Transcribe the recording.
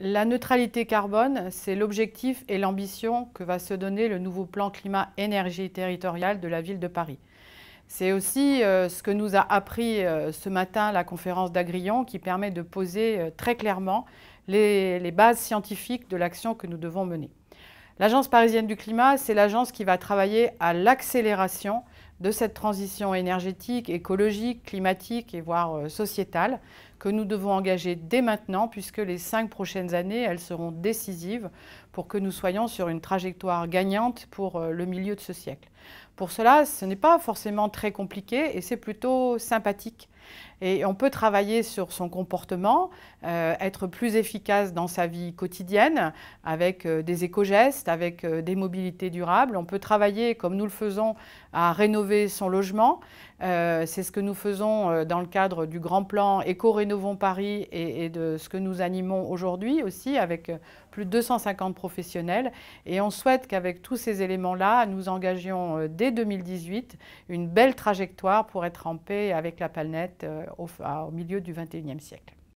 La neutralité carbone, c'est l'objectif et l'ambition que va se donner le nouveau plan climat-énergie territorial de la ville de Paris. C'est aussi euh, ce que nous a appris euh, ce matin la conférence d'Agrillon qui permet de poser euh, très clairement les, les bases scientifiques de l'action que nous devons mener. L'Agence parisienne du climat, c'est l'agence qui va travailler à l'accélération de cette transition énergétique, écologique, climatique et voire sociétale que nous devons engager dès maintenant, puisque les cinq prochaines années, elles seront décisives pour que nous soyons sur une trajectoire gagnante pour euh, le milieu de ce siècle. Pour cela, ce n'est pas forcément très compliqué et c'est plutôt sympathique. Et on peut travailler sur son comportement, euh, être plus efficace dans sa vie quotidienne avec euh, des éco-gestes, avec des mobilités durables. On peut travailler, comme nous le faisons, à rénover son logement. Euh, c'est ce que nous faisons euh, dans le cadre du grand plan Éco-Rénovons Paris et, de ce que nous animons aujourd'hui aussi avec euh, plus de 250 professionnels. Et on souhaite qu'avec tous ces éléments-là, nous engagions dès 2018 une belle trajectoire pour être en paix avec la planète au, au milieu du 21e siècle.